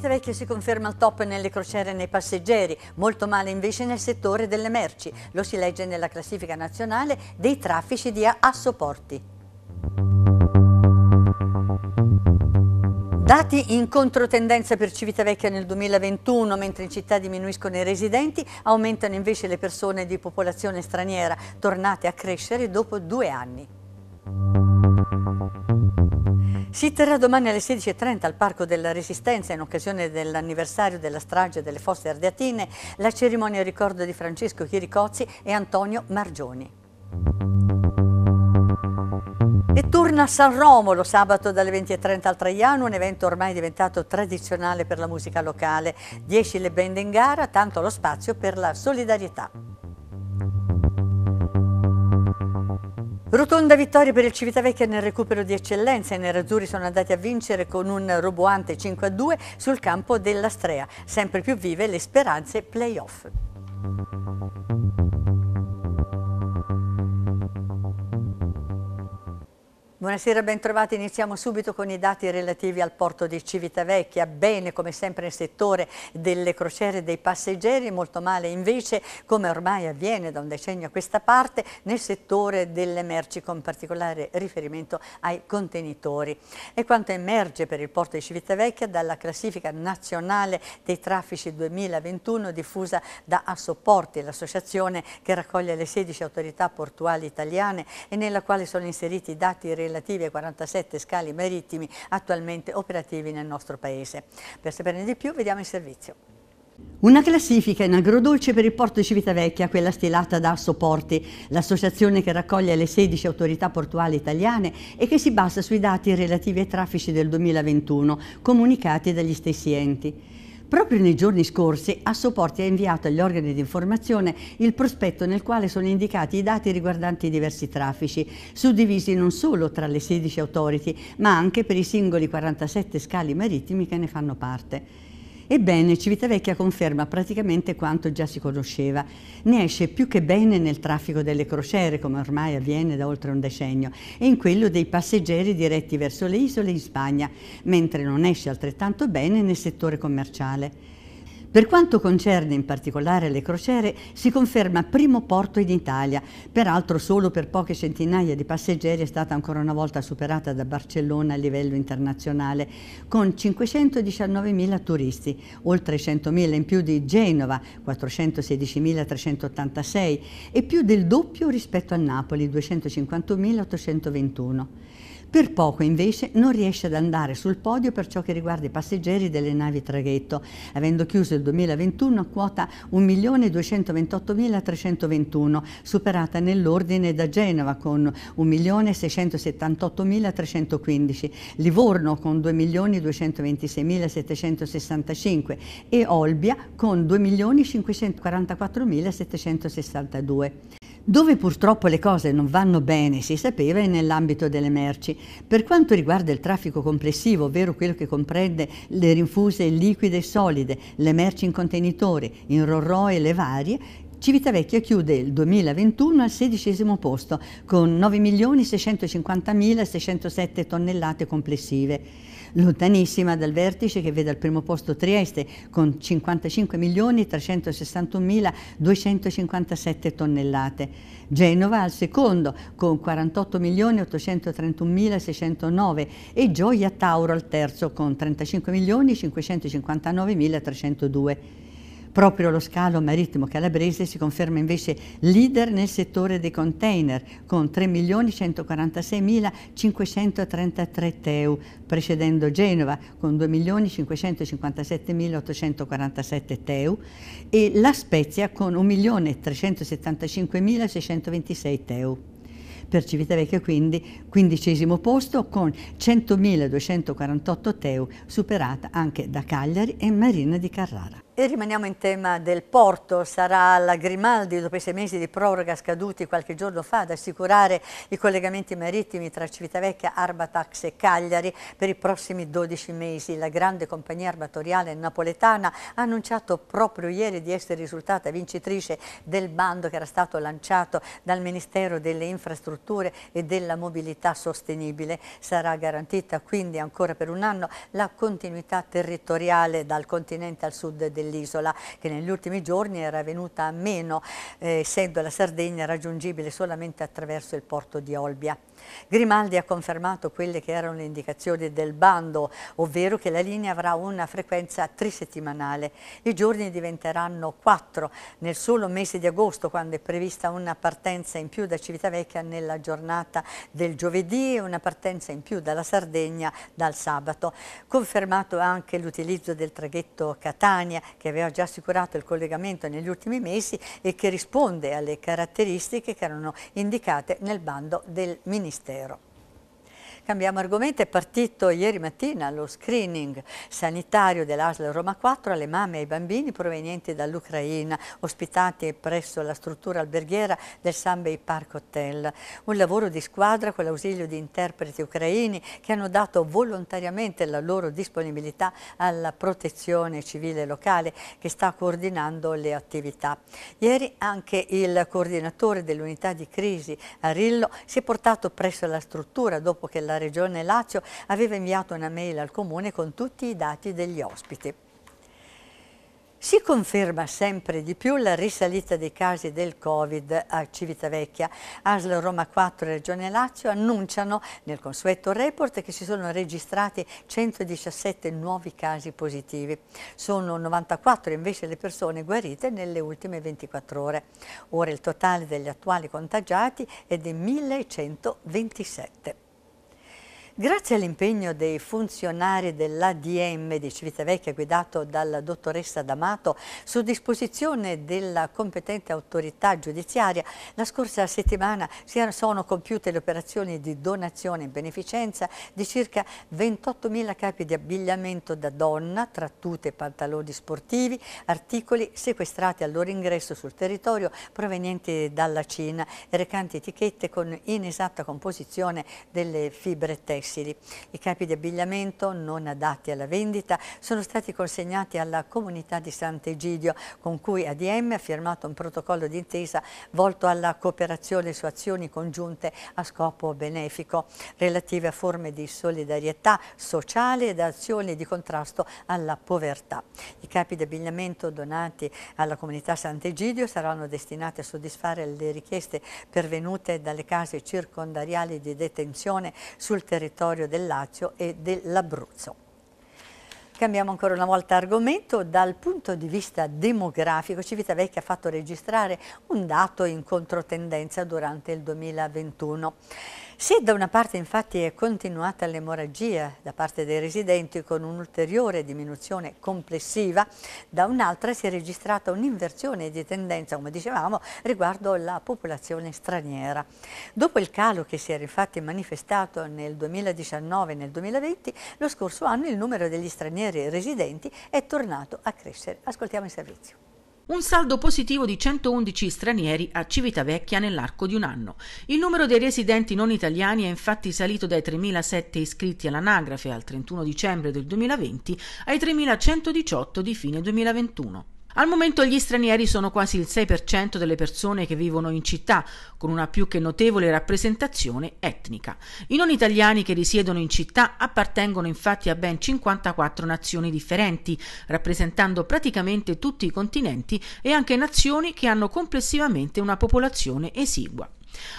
Civitavecchia si conferma al top nelle crociere e nei passeggeri, molto male invece nel settore delle merci. Lo si legge nella classifica nazionale dei traffici di Assoporti. Dati in controtendenza per Civitavecchia nel 2021, mentre in città diminuiscono i residenti, aumentano invece le persone di popolazione straniera, tornate a crescere dopo due anni. Si terrà domani alle 16.30 al Parco della Resistenza in occasione dell'anniversario della strage delle fosse ardeatine la cerimonia ricordo di Francesco Chiricozzi e Antonio Margioni. E torna a San Romolo sabato dalle 20.30 al Traiano, un evento ormai diventato tradizionale per la musica locale. 10 le band in gara, tanto lo spazio per la solidarietà. Rotonda vittoria per il Civitavecchia nel recupero di eccellenza. I nerazzurri sono andati a vincere con un roboante 5-2 sul campo della Strea. Sempre più vive le speranze playoff. Buonasera, bentrovati. Iniziamo subito con i dati relativi al porto di Civitavecchia. Bene, come sempre, nel settore delle crociere e dei passeggeri, molto male invece, come ormai avviene da un decennio a questa parte, nel settore delle merci, con particolare riferimento ai contenitori. E quanto emerge per il porto di Civitavecchia dalla classifica nazionale dei traffici 2021 diffusa da Assoporti, l'associazione che raccoglie le 16 autorità portuali italiane e nella quale sono inseriti i dati relativi relativi ai 47 scali marittimi attualmente operativi nel nostro Paese. Per saperne di più vediamo il servizio. Una classifica in agrodolce per il porto di Civitavecchia, quella stilata da Assoporti, l'associazione che raccoglie le 16 autorità portuali italiane e che si basa sui dati relativi ai traffici del 2021 comunicati dagli stessi enti. Proprio nei giorni scorsi a Assoporti ha inviato agli organi di informazione il prospetto nel quale sono indicati i dati riguardanti i diversi traffici, suddivisi non solo tra le 16 authority, ma anche per i singoli 47 scali marittimi che ne fanno parte. Ebbene, Civitavecchia conferma praticamente quanto già si conosceva. Ne esce più che bene nel traffico delle crociere, come ormai avviene da oltre un decennio, e in quello dei passeggeri diretti verso le isole in Spagna, mentre non esce altrettanto bene nel settore commerciale. Per quanto concerne in particolare le crociere, si conferma primo porto in Italia, peraltro solo per poche centinaia di passeggeri è stata ancora una volta superata da Barcellona a livello internazionale, con 519.000 turisti, oltre 100.000 in più di Genova, 416.386 e più del doppio rispetto a Napoli, 250.821. Per poco invece non riesce ad andare sul podio per ciò che riguarda i passeggeri delle navi traghetto, avendo chiuso il 2021 a quota 1.228.321, superata nell'ordine da Genova con 1.678.315, Livorno con 2.226.765 e Olbia con 2.544.762. Dove purtroppo le cose non vanno bene, si sapeva, è nell'ambito delle merci. Per quanto riguarda il traffico complessivo, ovvero quello che comprende le rinfuse liquide e solide, le merci in contenitore, in rorò e le varie, Civitavecchia chiude il 2021 al sedicesimo posto con 9.650.607 tonnellate complessive lontanissima dal vertice che vede al primo posto Trieste con 55 milioni 361 tonnellate, Genova al secondo con 48 milioni 831 e Gioia Tauro al terzo con 35 milioni 559 Proprio lo scalo marittimo calabrese si conferma invece leader nel settore dei container con 3.146.533 TEU, precedendo Genova con 2.557.847 TEU e La Spezia con 1.375.626 TEU per Civitavecchia quindi quindicesimo posto con 100.248 teu superata anche da Cagliari e Marina di Carrara. E rimaniamo in tema del porto, sarà la Grimaldi dopo i sei mesi di proroga scaduti qualche giorno fa ad assicurare i collegamenti marittimi tra Civitavecchia, Arbatax e Cagliari per i prossimi 12 mesi. La grande compagnia armatoriale napoletana ha annunciato proprio ieri di essere risultata vincitrice del bando che era stato lanciato dal Ministero delle Infrastrutture e della Mobilità Sostenibile. Sarà garantita quindi ancora per un anno la continuità territoriale dal continente al sud del dell'isola che negli ultimi giorni era venuta meno, eh, essendo la Sardegna raggiungibile solamente attraverso il porto di Olbia. Grimaldi ha confermato quelle che erano le indicazioni del bando, ovvero che la linea avrà una frequenza trisettimanale. I giorni diventeranno quattro nel solo mese di agosto, quando è prevista una partenza in più da Civitavecchia nella giornata del giovedì e una partenza in più dalla Sardegna dal sabato. Confermato anche l'utilizzo del traghetto Catania che aveva già assicurato il collegamento negli ultimi mesi e che risponde alle caratteristiche che erano indicate nel bando del Ministero. Cambiamo argomento, è partito ieri mattina lo screening sanitario dell'ASL Roma 4 alle mamme e ai bambini provenienti dall'Ucraina, ospitati presso la struttura alberghiera del Sunbay Park Hotel. Un lavoro di squadra con l'ausilio di interpreti ucraini che hanno dato volontariamente la loro disponibilità alla protezione civile locale che sta coordinando le attività. Ieri anche il coordinatore dell'unità di crisi, Arillo, si è portato presso la struttura dopo che la Regione Lazio aveva inviato una mail al Comune con tutti i dati degli ospiti. Si conferma sempre di più la risalita dei casi del Covid a Civitavecchia. ASL Roma 4 e Regione Lazio annunciano nel consueto report che si sono registrati 117 nuovi casi positivi. Sono 94 invece le persone guarite nelle ultime 24 ore. Ora il totale degli attuali contagiati è di 1127. Grazie all'impegno dei funzionari dell'ADM di Civitavecchia guidato dalla dottoressa D'Amato su disposizione della competente autorità giudiziaria, la scorsa settimana si sono compiute le operazioni di donazione in beneficenza di circa 28.000 capi di abbigliamento da donna, trattute, pantaloni sportivi, articoli sequestrati al loro ingresso sul territorio provenienti dalla Cina, recanti etichette con inesatta composizione delle fibre tessili tessili. I capi di abbigliamento non adatti alla vendita sono stati consegnati alla comunità di Sant'Egidio con cui ADM ha firmato un protocollo d'intesa volto alla cooperazione su azioni congiunte a scopo benefico relative a forme di solidarietà sociale ed azioni di contrasto alla povertà. I capi di abbigliamento donati alla comunità Sant'Egidio saranno destinati a soddisfare le richieste pervenute dalle case circondariali di detenzione sul territorio territorio del Lazio e dell'Abruzzo. Cambiamo ancora una volta argomento, dal punto di vista demografico Civitavecchia ha fatto registrare un dato in controtendenza durante il 2021. Se da una parte infatti è continuata l'emorragia da parte dei residenti con un'ulteriore diminuzione complessiva, da un'altra si è registrata un'inversione di tendenza, come dicevamo, riguardo alla popolazione straniera. Dopo il calo che si era infatti manifestato nel 2019 e nel 2020, lo scorso anno il numero degli stranieri residenti è tornato a crescere. Ascoltiamo il servizio un saldo positivo di 111 stranieri a Civitavecchia nell'arco di un anno. Il numero dei residenti non italiani è infatti salito dai 3.007 iscritti all'anagrafe al 31 dicembre del 2020 ai 3.118 di fine 2021. Al momento gli stranieri sono quasi il 6% delle persone che vivono in città, con una più che notevole rappresentazione etnica. I non italiani che risiedono in città appartengono infatti a ben 54 nazioni differenti, rappresentando praticamente tutti i continenti e anche nazioni che hanno complessivamente una popolazione esigua.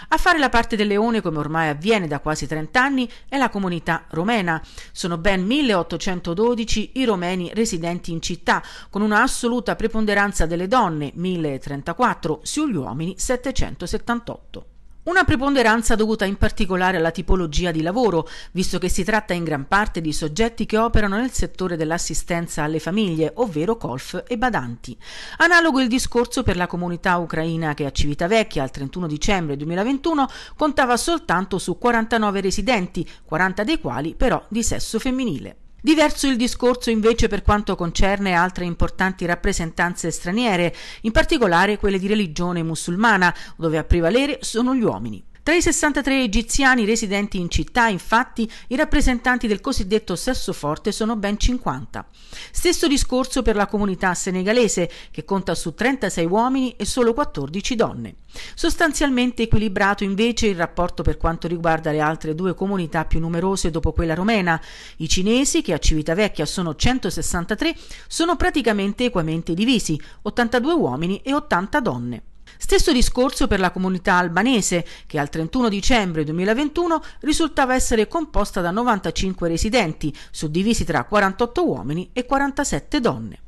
A fare la parte del leone, come ormai avviene da quasi 30 anni, è la comunità romena. Sono ben 1812 i romeni residenti in città, con una assoluta preponderanza delle donne, 1034, sugli uomini 778. Una preponderanza dovuta in particolare alla tipologia di lavoro, visto che si tratta in gran parte di soggetti che operano nel settore dell'assistenza alle famiglie, ovvero colf e badanti. Analogo il discorso per la comunità ucraina che a Civitavecchia al 31 dicembre 2021 contava soltanto su 49 residenti, 40 dei quali però di sesso femminile. Diverso il discorso invece per quanto concerne altre importanti rappresentanze straniere, in particolare quelle di religione musulmana, dove a prevalere sono gli uomini. Tra i 63 egiziani residenti in città, infatti, i rappresentanti del cosiddetto sesso forte sono ben 50. Stesso discorso per la comunità senegalese, che conta su 36 uomini e solo 14 donne. Sostanzialmente equilibrato invece il rapporto per quanto riguarda le altre due comunità più numerose dopo quella romena. I cinesi, che a Civitavecchia sono 163, sono praticamente equamente divisi, 82 uomini e 80 donne. Stesso discorso per la comunità albanese, che al 31 dicembre 2021 risultava essere composta da 95 residenti, suddivisi tra 48 uomini e 47 donne.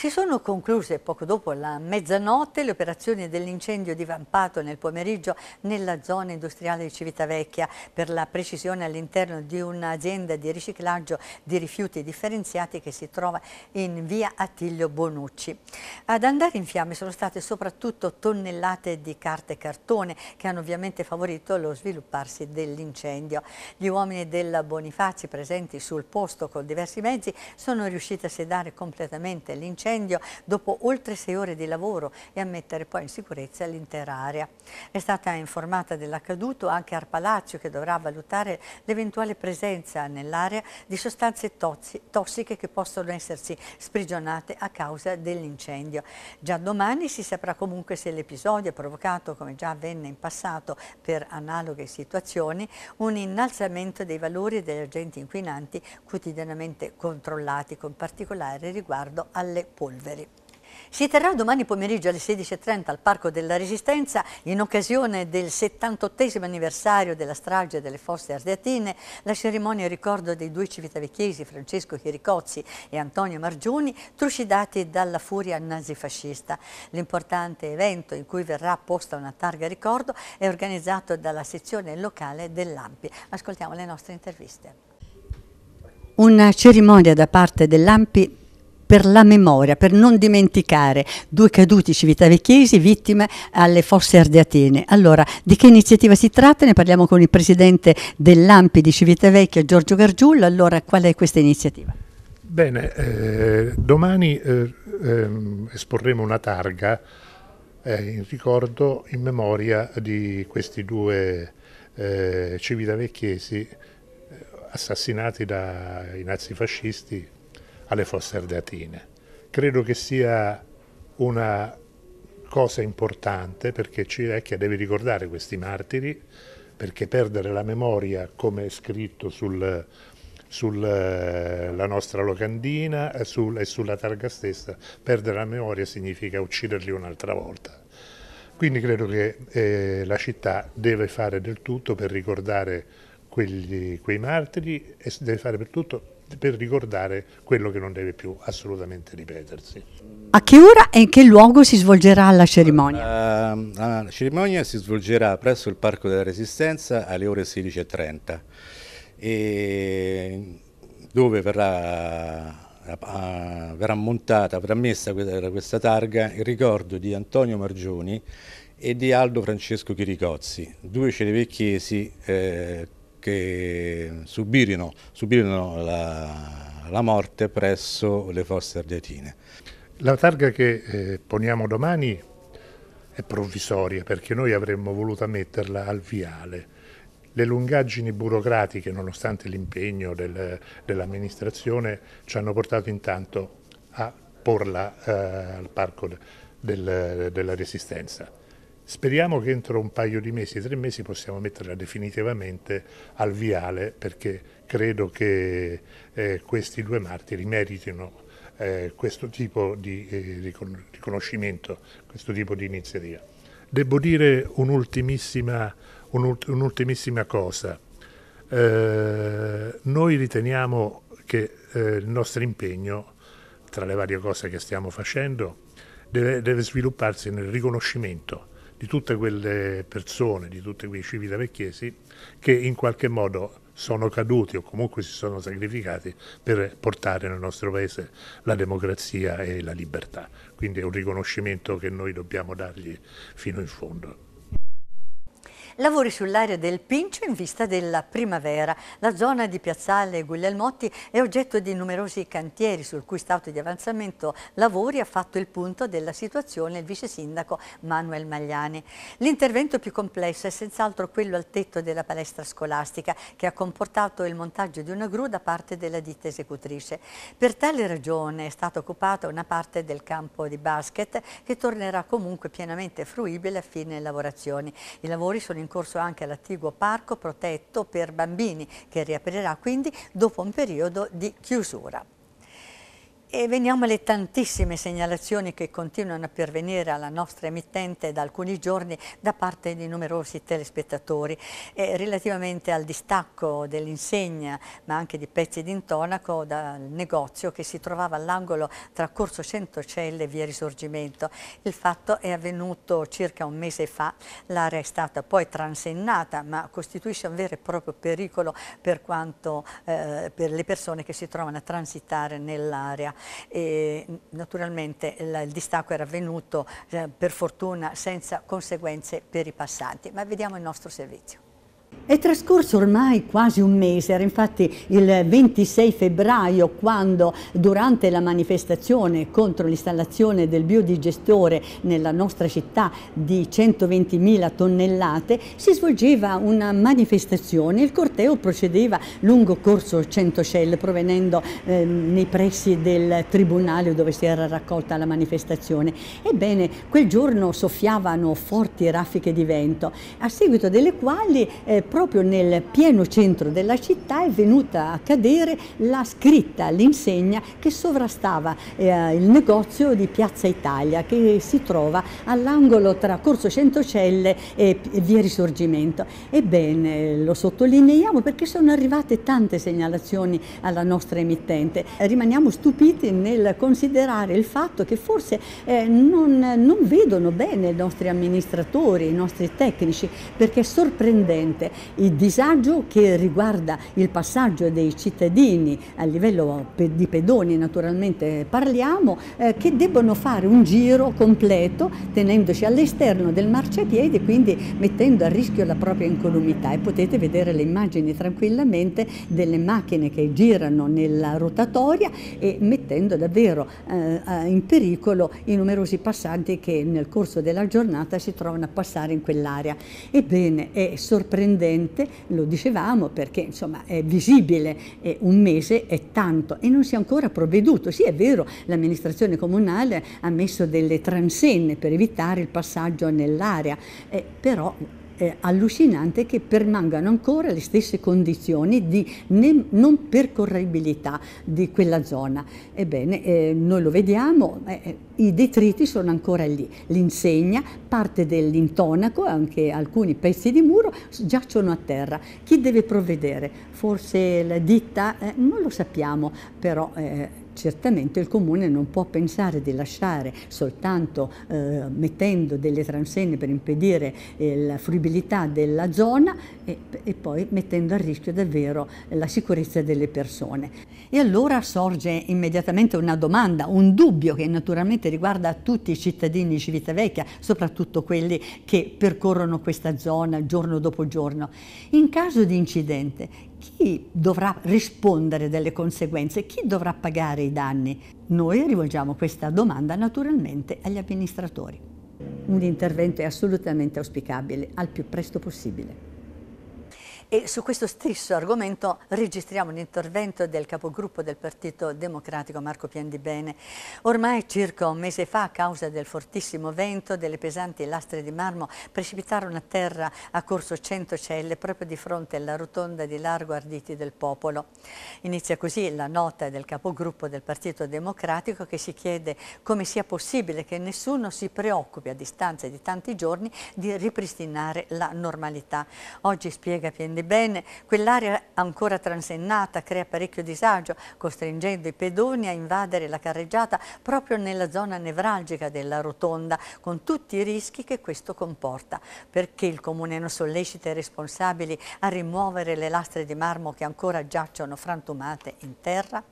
Si sono concluse poco dopo la mezzanotte le operazioni dell'incendio divampato nel pomeriggio nella zona industriale di Civitavecchia, per la precisione all'interno di un'azienda di riciclaggio di rifiuti differenziati che si trova in via Attilio Bonucci. Ad andare in fiamme sono state soprattutto tonnellate di carta e cartone che hanno ovviamente favorito lo svilupparsi dell'incendio. Gli uomini della Bonifazi presenti sul posto con diversi mezzi sono riusciti a sedare completamente l'incendio l'incendio dopo oltre sei ore di lavoro e a mettere poi in sicurezza l'intera area. È stata informata dell'accaduto anche Arpalaccio che dovrà valutare l'eventuale presenza nell'area di sostanze tossiche che possono essersi sprigionate a causa dell'incendio. Già domani si saprà comunque se l'episodio ha provocato, come già avvenne in passato per analoghe situazioni, un innalzamento dei valori degli agenti inquinanti quotidianamente controllati, con particolare riguardo alle polveri. Si terrà domani pomeriggio alle 16.30 al Parco della Resistenza in occasione del 78 anniversario della strage delle fosse ardeatine la cerimonia in ricordo dei due civitavecchiesi Francesco Chiricozzi e Antonio Margioni trucidati dalla furia nazifascista. L'importante evento in cui verrà posta una targa ricordo è organizzato dalla sezione locale dell'Ampi. Ascoltiamo le nostre interviste. Una cerimonia da parte dell'Ampi per la memoria, per non dimenticare due caduti civitavecchiesi vittime alle fosse ardeatene. Allora, di che iniziativa si tratta? Ne parliamo con il presidente dell'AMPI di Civitavecchia, Giorgio Gargiullo. Allora, qual è questa iniziativa? Bene, eh, domani eh, eh, esporremo una targa eh, in ricordo, in memoria di questi due eh, civitavecchiesi eh, assassinati dai nazifascisti alle Fosse Ardeatine. Credo che sia una cosa importante perché Civecchia deve ricordare questi martiri, perché perdere la memoria, come è scritto sul, sulla eh, nostra locandina e, eh, sul, e sulla targa stessa, perdere la memoria significa ucciderli un'altra volta. Quindi credo che eh, la città deve fare del tutto per ricordare quegli, quei martiri e deve fare per tutto per ricordare quello che non deve più assolutamente ripetersi. A che ora e in che luogo si svolgerà la cerimonia? Uh, la cerimonia si svolgerà presso il Parco della Resistenza alle ore 16.30 e dove verrà verrà montata, verrà messa questa targa in ricordo di Antonio Margioni e di Aldo Francesco Chiricozzi, due cerevecchiesi eh, che subirono, subirono la, la, morte presso le fosse ardeatine. La targa che eh, poniamo domani è provvisoria perché noi avremmo voluto metterla al viale. Le lungaggini burocratiche, nonostante l'impegno del, dell'amministrazione, ci hanno portato intanto a porla eh, al parco de, del, della Resistenza. Speriamo che entro un paio di mesi, tre mesi, possiamo metterla definitivamente al viale perché credo che eh, questi due martiri meritino eh, questo tipo di eh, riconoscimento, questo tipo di iniziativa. Devo dire un'ultimissima un cosa. Eh, noi riteniamo che eh, il nostro impegno, tra le varie cose che stiamo facendo, deve, deve svilupparsi nel riconoscimento di tutte quelle persone, di tutti quei civili vecchiesi che in qualche modo sono caduti o comunque si sono sacrificati per portare nel nostro paese la democrazia e la libertà. Quindi è un riconoscimento che noi dobbiamo dargli fino in fondo. Lavori sull'area del Pincio in vista della primavera. La zona di Piazzale Guglielmotti è oggetto di numerosi cantieri sul cui stato di avanzamento lavori ha fatto il punto della situazione il vice sindaco Manuel Magliani. L'intervento più complesso è senz'altro quello al tetto della palestra scolastica che ha comportato il montaggio di una gru da parte della ditta esecutrice. Per tale ragione è stata occupata una parte del campo di basket che tornerà comunque pienamente fruibile a fine lavorazioni. I lavori sono in corso anche l'attivo parco protetto per bambini che riaprirà quindi dopo un periodo di chiusura. E veniamo alle tantissime segnalazioni che continuano a pervenire alla nostra emittente da alcuni giorni da parte di numerosi telespettatori eh, relativamente al distacco dell'insegna ma anche di pezzi d'intonaco dal negozio che si trovava all'angolo tra Corso Centocelle e Via Risorgimento. Il fatto è avvenuto circa un mese fa, l'area è stata poi transennata ma costituisce un vero e proprio pericolo per, quanto, eh, per le persone che si trovano a transitare nell'area e naturalmente il distacco era avvenuto eh, per fortuna senza conseguenze per i passanti, ma vediamo il nostro servizio. È trascorso ormai quasi un mese, era infatti il 26 febbraio quando durante la manifestazione contro l'installazione del biodigestore nella nostra città di 120.000 tonnellate si svolgeva una manifestazione, il corteo procedeva lungo corso Centocelle provenendo eh, nei pressi del tribunale dove si era raccolta la manifestazione. Ebbene, quel giorno soffiavano forti raffiche di vento a seguito delle quali eh, proprio nel pieno centro della città è venuta a cadere la scritta, l'insegna che sovrastava eh, il negozio di Piazza Italia che si trova all'angolo tra Corso Centocelle e Via Risorgimento. Ebbene, lo sottolineiamo perché sono arrivate tante segnalazioni alla nostra emittente. Rimaniamo stupiti nel considerare il fatto che forse eh, non, non vedono bene i nostri amministratori, i nostri tecnici, perché è sorprendente il disagio che riguarda il passaggio dei cittadini a livello di pedoni naturalmente parliamo, eh, che debbono fare un giro completo tenendosi all'esterno del marciapiede e quindi mettendo a rischio la propria incolumità e potete vedere le immagini tranquillamente delle macchine che girano nella rotatoria e mettendo davvero eh, in pericolo i numerosi passanti che nel corso della giornata si trovano a passare in quell'area. Ebbene, è sorprendente ascendente, lo dicevamo perché insomma è visibile, eh, un mese è tanto e non si è ancora provveduto. Sì è vero, l'amministrazione comunale ha messo delle transenne per evitare il passaggio nell'area, eh, però eh, allucinante che permangano ancora le stesse condizioni di non percorribilità di quella zona. Ebbene, eh, noi lo vediamo, eh, eh, i detriti sono ancora lì, l'insegna, parte dell'intonaco, anche alcuni pezzi di muro giacciono a terra. Chi deve provvedere? Forse la ditta? Eh, non lo sappiamo, però eh, Certamente il Comune non può pensare di lasciare soltanto eh, mettendo delle transenne per impedire eh, la fruibilità della zona e, e poi mettendo a rischio davvero la sicurezza delle persone. E allora sorge immediatamente una domanda, un dubbio che naturalmente riguarda tutti i cittadini di Civitavecchia, soprattutto quelli che percorrono questa zona giorno dopo giorno. In caso di incidente, chi dovrà rispondere delle conseguenze, chi dovrà pagare i danni? Noi rivolgiamo questa domanda naturalmente agli amministratori. Un intervento è assolutamente auspicabile, al più presto possibile. E su questo stesso argomento registriamo l'intervento del capogruppo del Partito Democratico Marco Piandibene. Ormai circa un mese fa, a causa del fortissimo vento, delle pesanti lastre di marmo precipitarono a terra a corso Centocelle proprio di fronte alla rotonda di Largo Arditi del Popolo. Inizia così la nota del capogruppo del Partito Democratico che si chiede come sia possibile che nessuno si preoccupi a distanza di tanti giorni di ripristinare la normalità. Oggi spiega Piandibene di bene, quell'area ancora transennata crea parecchio disagio, costringendo i pedoni a invadere la carreggiata proprio nella zona nevralgica della rotonda, con tutti i rischi che questo comporta. Perché il Comune non sollecita i responsabili a rimuovere le lastre di marmo che ancora giacciono frantumate in terra?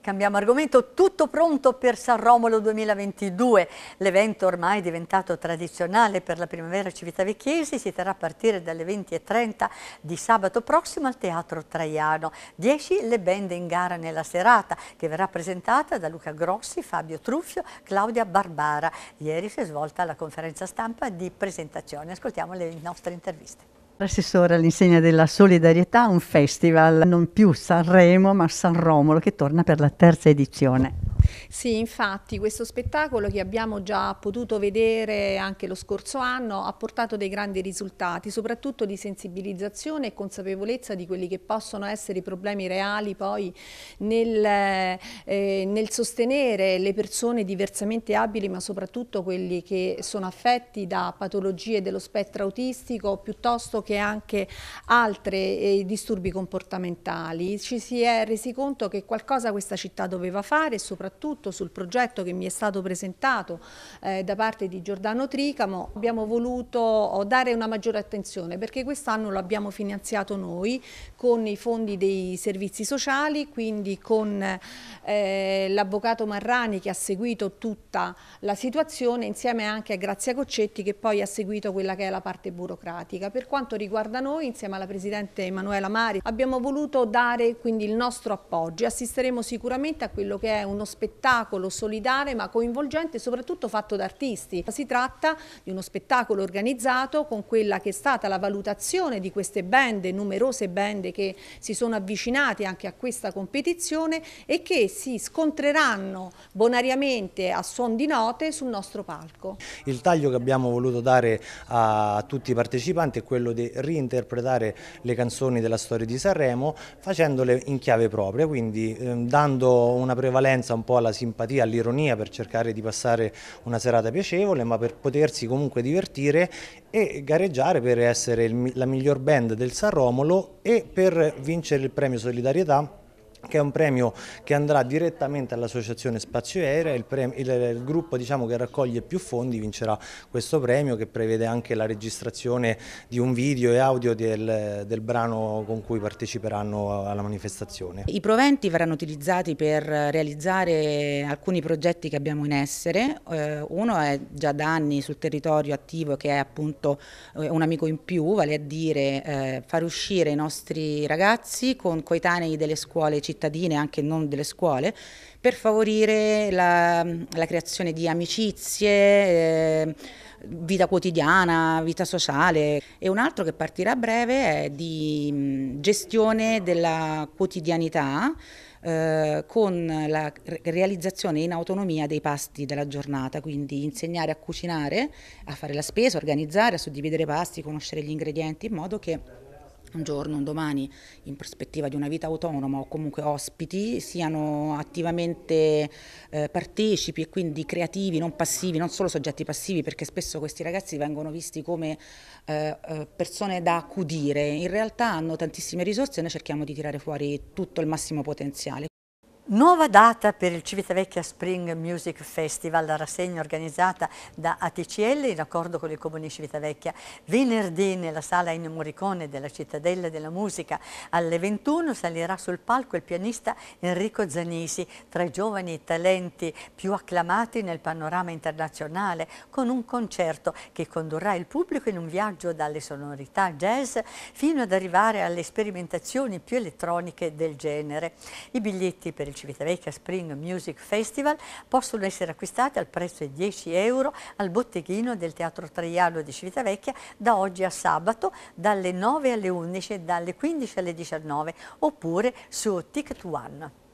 Cambiamo argomento, tutto pronto per San Romolo 2022. L'evento ormai diventato tradizionale per la primavera Civitavecchiesi, si terrà a partire dalle 20.30 di sabato prossimo al Teatro Traiano. 10 le band in gara nella serata, che verrà presentata da Luca Grossi, Fabio Truffio, Claudia Barbara. Ieri si è svolta la conferenza stampa di presentazione. Ascoltiamo le nostre interviste. L'assessore all'insegna della solidarietà, un festival non più Sanremo ma San Romolo che torna per la terza edizione. Sì, infatti questo spettacolo che abbiamo già potuto vedere anche lo scorso anno ha portato dei grandi risultati, soprattutto di sensibilizzazione e consapevolezza di quelli che possono essere i problemi reali poi nel, eh, eh nel sostenere le persone diversamente abili, ma soprattutto quelli che sono affetti da patologie dello spettro autistico piuttosto che che anche altri eh, disturbi comportamentali. Ci si è resi conto che qualcosa questa città doveva fare soprattutto sul progetto che mi è stato presentato eh, da parte di Giordano Tricamo abbiamo voluto oh, dare una maggiore attenzione perché quest'anno lo abbiamo finanziato noi con i fondi dei servizi sociali, quindi con eh, l'avvocato Marrani che ha seguito tutta la situazione insieme anche a Grazia Coccetti che poi ha seguito quella che è la parte burocratica. Per quanto riguarda noi, insieme alla Presidente Emanuela Mari, abbiamo voluto dare quindi il nostro appoggio. Assisteremo sicuramente a quello che è uno spettacolo solidale ma coinvolgente, soprattutto fatto da artisti. Si tratta di uno spettacolo organizzato con quella che è stata la valutazione di queste bende, numerose bende che si sono avvicinate anche a questa competizione e che si scontreranno bonariamente a suon di note sul nostro palco. Il taglio che abbiamo voluto dare a tutti i partecipanti è quello di di reinterpretare le canzoni della storia di Sanremo facendole in chiave propria, quindi ehm, dando una prevalenza un po' alla simpatia, all'ironia per cercare di passare una serata piacevole, ma per potersi comunque divertire e gareggiare per essere il, la miglior band del San Romolo e per vincere il premio solidarietà che è un premio che andrà direttamente all'associazione Spazio Aerea, il, il, il, gruppo diciamo, che raccoglie più fondi vincerà questo premio che prevede anche la registrazione di un video e audio del, del brano con cui parteciperanno alla manifestazione. I proventi verranno utilizzati per realizzare alcuni progetti che abbiamo in essere, eh, uno è già da anni sul territorio attivo che è appunto eh, un amico in più, vale a dire eh, far uscire i nostri ragazzi con coetanei delle scuole cittadine cittadine, anche non delle scuole, per favorire la, la creazione di amicizie, eh, vita quotidiana, vita sociale. E un altro che partirà a breve è di mm, gestione della quotidianità eh, con la realizzazione in autonomia dei pasti della giornata, quindi insegnare a cucinare, a fare la spesa, organizzare, a suddividere pasti, conoscere gli ingredienti in modo che un giorno, un domani, in prospettiva di una vita autonoma o comunque ospiti, siano attivamente eh, partecipi e quindi creativi, non passivi, non solo soggetti passivi, perché spesso questi ragazzi vengono visti come eh, eh persone da accudire. In realtà hanno tantissime risorse e noi cerchiamo di tirare fuori tutto il massimo potenziale. Nuova data per il Civitavecchia Spring Music Festival, la rassegna organizzata da ATCL in accordo con il Comune Civitavecchia. Venerdì nella sala in Moricone della Cittadella della Musica alle 21 salirà sul palco il pianista Enrico Zanisi, tra i giovani talenti più acclamati nel panorama internazionale, con un concerto che condurrà il pubblico in un viaggio dalle sonorità jazz fino ad arrivare alle sperimentazioni più elettroniche del genere. I biglietti per il Civitavecchia Spring Music Festival possono essere acquistate al prezzo di 10 euro al botteghino del Teatro Traiano di Civitavecchia da oggi a sabato dalle 9 alle 11 e dalle 15 alle 19 oppure su Ticket One.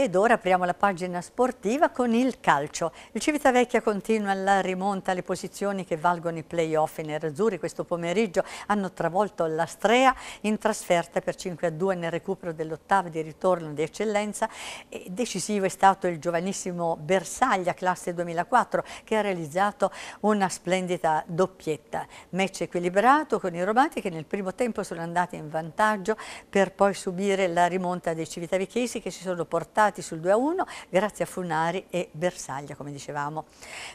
Ed ora apriamo la pagina sportiva con il calcio. Il Civitavecchia continua la rimonta alle posizioni che valgono i playoff. I nerazzurri questo pomeriggio hanno travolto l'Astrea in trasferta per 5-2 nel recupero dell'ottava di ritorno di eccellenza. E decisivo è stato il giovanissimo Bersaglia, classe 2004, che ha realizzato una splendida doppietta. Match equilibrato con i romati che nel primo tempo sono andati in vantaggio per poi subire la rimonta dei Civitavecchiesi che si sono portati riportati sul 2-1 grazie a Funari e Bersaglia, come dicevamo.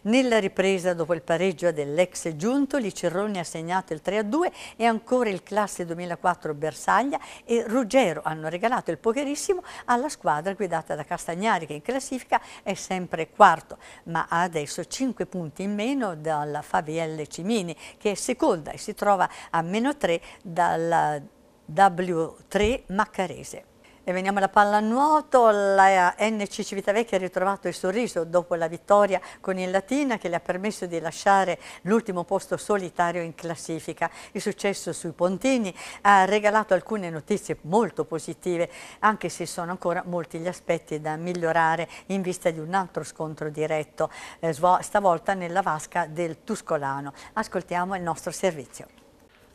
Nella ripresa dopo il pareggio dell'ex giunto, Cerroni ha segnato il 3-2 e ancora il classe 2004 Bersaglia e Ruggero hanno regalato il pocherissimo alla squadra guidata da Castagnari che in classifica è sempre quarto, ma ha adesso 5 punti in meno dalla Favielle Cimini che è seconda e si trova a meno 3 dal W3 Maccarese. E veniamo alla pallanuoto, la NC Civitavecchia ha ritrovato il sorriso dopo la vittoria con il Latina che le ha permesso di lasciare l'ultimo posto solitario in classifica. Il successo sui Pontini ha regalato alcune notizie molto positive, anche se sono ancora molti gli aspetti da migliorare in vista di un altro scontro diretto, eh, stavolta nella vasca del Tuscolano. Ascoltiamo il nostro servizio.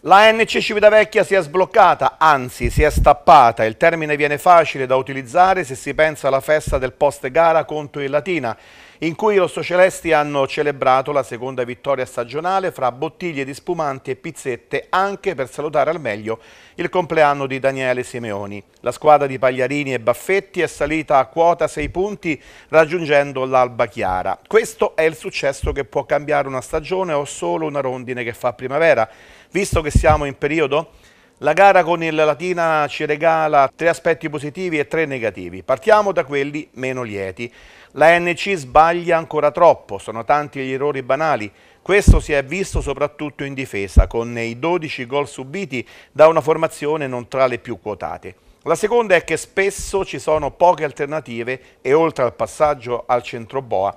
La NC Civitavecchia si è sbloccata, anzi si è stappata, il termine viene facile da utilizzare se si pensa alla festa del post gara contro il Latina, in cui i rossocelesti hanno celebrato la seconda vittoria stagionale fra bottiglie di spumanti e pizzette anche per salutare al meglio il compleanno di Daniele Simeoni. La squadra di Pagliarini e Baffetti è salita a quota 6 punti raggiungendo l'Alba Chiara. Questo è il successo che può cambiare una stagione o solo una rondine che fa primavera. Visto che siamo in periodo, la gara con il Latina ci regala tre aspetti positivi e tre negativi. Partiamo da quelli meno lieti. La NC sbaglia ancora troppo, sono tanti gli errori banali. Questo si è visto soprattutto in difesa, con i 12 gol subiti da una formazione non tra le più quotate. La seconda è che spesso ci sono poche alternative e oltre al passaggio al centroboa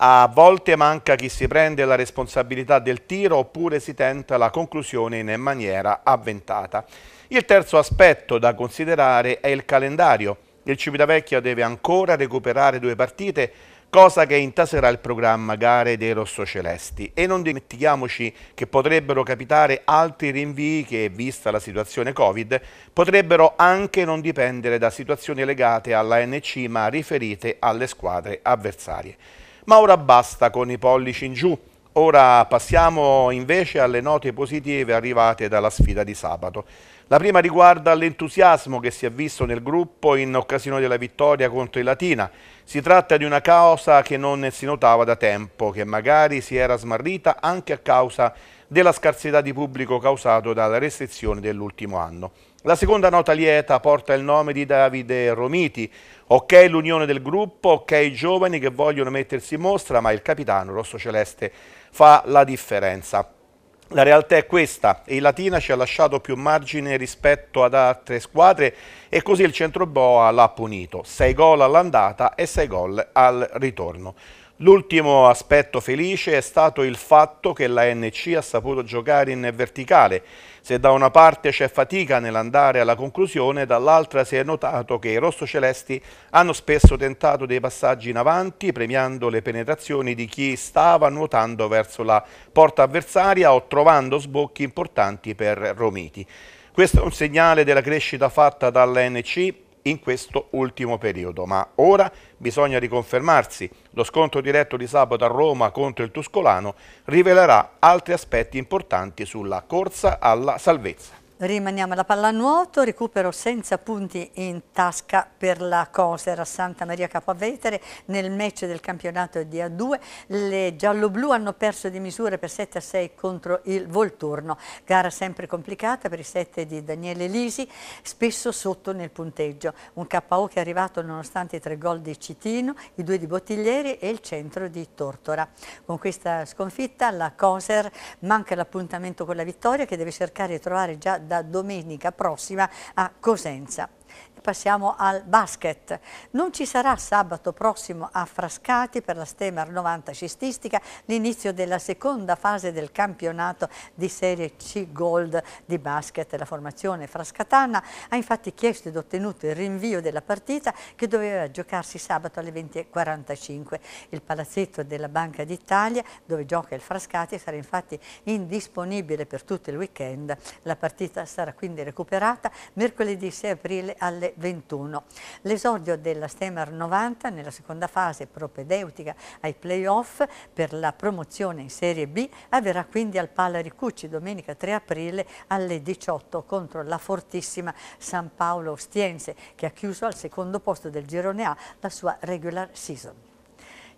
a volte manca chi si prende la responsabilità del tiro oppure si tenta la conclusione in maniera avventata. Il terzo aspetto da considerare è il calendario. Il Civitavecchia deve ancora recuperare due partite cosa che intaserà il programma gare dei rossocelesti. E non dimentichiamoci che potrebbero capitare altri rinvii che, vista la situazione Covid, potrebbero anche non dipendere da situazioni legate alla NC ma riferite alle squadre avversarie. Ma ora basta con i pollici in giù. Ora passiamo invece alle note positive arrivate dalla sfida di sabato. La prima riguarda l'entusiasmo che si è visto nel gruppo in occasione della vittoria contro i Latina. Si tratta di una causa che non si notava da tempo, che magari si era smarrita anche a causa della scarsità di pubblico causato dalla restrizione dell'ultimo anno. La seconda nota lieta porta il nome di Davide Romiti. Ok l'unione del gruppo, ok i giovani che vogliono mettersi in mostra, ma il capitano rossoceleste fa la differenza. La realtà è questa e il Latina ci ha lasciato più margine rispetto ad altre squadre e così il Centroboa l'ha punito. 6 gol all'andata e 6 gol al ritorno. L'ultimo aspetto felice è stato il fatto che la NC ha saputo giocare in verticale se da una parte c'è fatica nell'andare alla conclusione, dall'altra si è notato che i rossocelesti hanno spesso tentato dei passaggi in avanti, premiando le penetrazioni di chi stava nuotando verso la porta avversaria o trovando sbocchi importanti per Romiti. Questo è un segnale della crescita fatta dall'NC in questo ultimo periodo, ma ora bisogna riconfermarsi. Lo scontro diretto di sabato a Roma contro il Tuscolano rivelerà altri aspetti importanti sulla corsa alla salvezza. Rimaniamo alla pallanuoto, recupero senza punti in tasca per la Cosera Santa Maria Capovetere nel match del campionato di A2. Le gialloblu hanno perso di misure per 7 a 6 contro il Volturno. Gara sempre complicata per i 7 di Daniele Lisi, spesso sotto nel punteggio. Un KO che è arrivato nonostante i tre gol di Citino, i due di Bottiglieri e il centro di Tortora. Con questa sconfitta la Coser manca l'appuntamento con la vittoria che deve cercare di trovare già da domenica prossima a Cosenza passiamo al basket. Non ci sarà sabato prossimo a Frascati per la Stemar 90 scististica l'inizio della seconda fase del campionato di Serie C Gold di basket. La formazione frascatana ha infatti chiesto ed ottenuto il rinvio della partita che doveva giocarsi sabato alle 20.45. Il palazzetto della Banca d'Italia dove gioca il Frascati sarà infatti indisponibile per tutto il weekend. La partita sarà quindi recuperata mercoledì 6 aprile alle 2021. L'esordio della Stemar 90 nella seconda fase propedeutica ai playoff per la promozione in Serie B avverrà quindi al Pala Ricucci domenica 3 aprile alle 18 contro la fortissima San Paolo Ostiense che ha chiuso al secondo posto del girone A la sua regular season.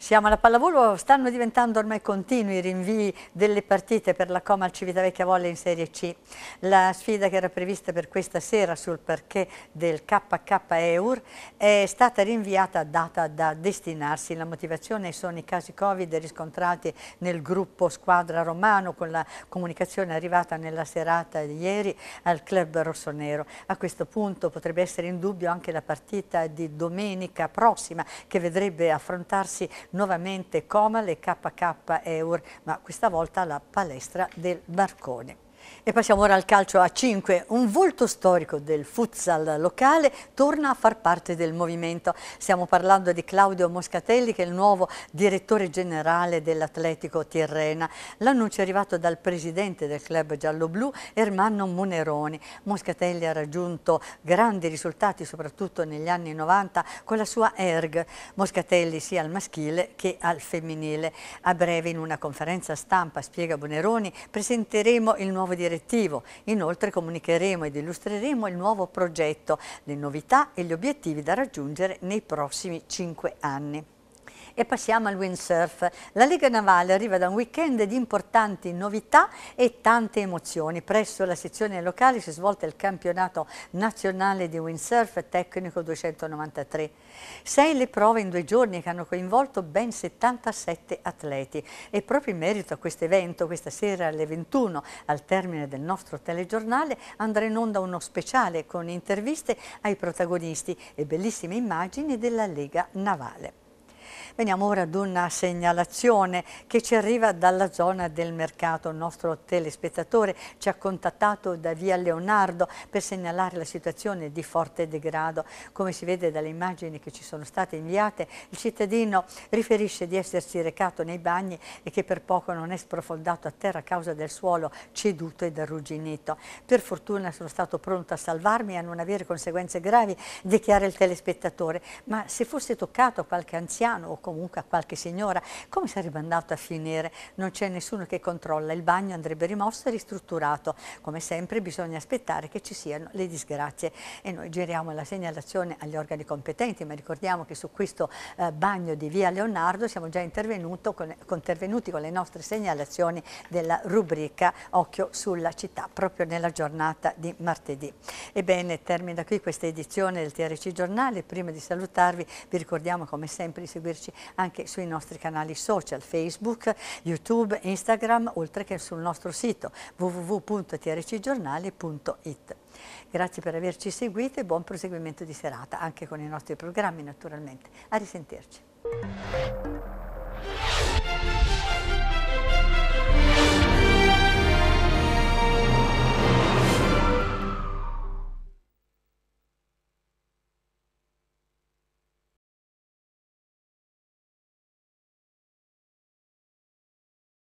Siamo alla pallavolo, stanno diventando ormai continui i rinvii delle partite per la Coma al Civitavecchia Volle in Serie C. La sfida che era prevista per questa sera sul perché del KK EUR è stata rinviata a data da destinarsi. La motivazione sono i casi Covid riscontrati nel gruppo squadra romano con la comunicazione arrivata nella serata di ieri al club rossonero. A questo punto potrebbe essere in dubbio anche la partita di domenica prossima che vedrebbe affrontarsi nuovamente Comal e KK Eur, ma questa volta alla palestra del Barcone. E passiamo ora al calcio a 5. Un volto storico del futsal locale torna a far parte del movimento. Stiamo parlando di Claudio Moscatelli che è il nuovo direttore generale dell'Atletico Tirrena. L'annuncio è arrivato dal presidente del club gialloblu Ermanno Muneroni. Moscatelli ha raggiunto grandi risultati soprattutto negli anni 90 con la sua ERG. Moscatelli sia al maschile che al femminile. A breve in una conferenza stampa, spiega Muneroni, presenteremo il nuovo direttore direttivo. Inoltre comunicheremo ed illustreremo il nuovo progetto, le novità e gli obiettivi da raggiungere nei prossimi cinque anni. E passiamo al windsurf. La Lega Navale arriva da un weekend di importanti novità e tante emozioni. Presso la sezione locale si svolta il campionato nazionale di windsurf tecnico 293. Sei le prove in due giorni che hanno coinvolto ben 77 atleti e proprio in merito a questo evento, questa sera alle 21 al termine del nostro telegiornale andrà in onda uno speciale con interviste ai protagonisti e bellissime immagini della Lega Navale. Veniamo ora ad una segnalazione che ci arriva dalla zona del mercato. Il nostro telespettatore ci ha contattato da via Leonardo per segnalare la situazione di forte degrado. Come si vede dalle immagini che ci sono state inviate, il cittadino riferisce di essersi recato nei bagni e che per poco non è sprofondato a terra a causa del suolo ceduto ed arrugginito. Per fortuna sono stato pronto a salvarmi e a non avere conseguenze gravi, dichiara il telespettatore, ma se fosse toccato qualche anziano o comunque a qualche signora. Come sarebbe andato a finire? Non c'è nessuno che controlla, il bagno andrebbe rimosso e ristrutturato. Come sempre bisogna aspettare che ci siano le disgrazie e noi giriamo la segnalazione agli organi competenti, ma ricordiamo che su questo eh, bagno di via Leonardo siamo già con, intervenuti con le nostre segnalazioni della rubrica Occhio sulla città, proprio nella giornata di martedì. Ebbene, termina qui questa edizione del TRC Giornale. Prima di salutarvi vi ricordiamo come sempre di seguirci seguirci anche sui nostri canali social, Facebook, YouTube, Instagram, oltre che sul nostro sito www.trcgiornale.it. Grazie per averci seguito e buon proseguimento di serata, anche con i nostri programmi naturalmente. A risentirci.